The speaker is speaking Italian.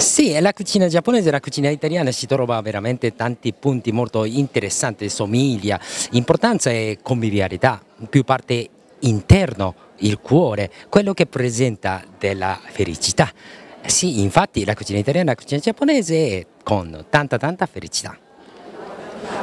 Sì, la cucina giapponese la cucina italiana si trova veramente tanti punti molto interessanti, somiglia, importanza e convivialità, più parte interno, il cuore, quello che presenta della felicità. Sì, infatti la cucina italiana e la cucina giapponese è con tanta tanta felicità.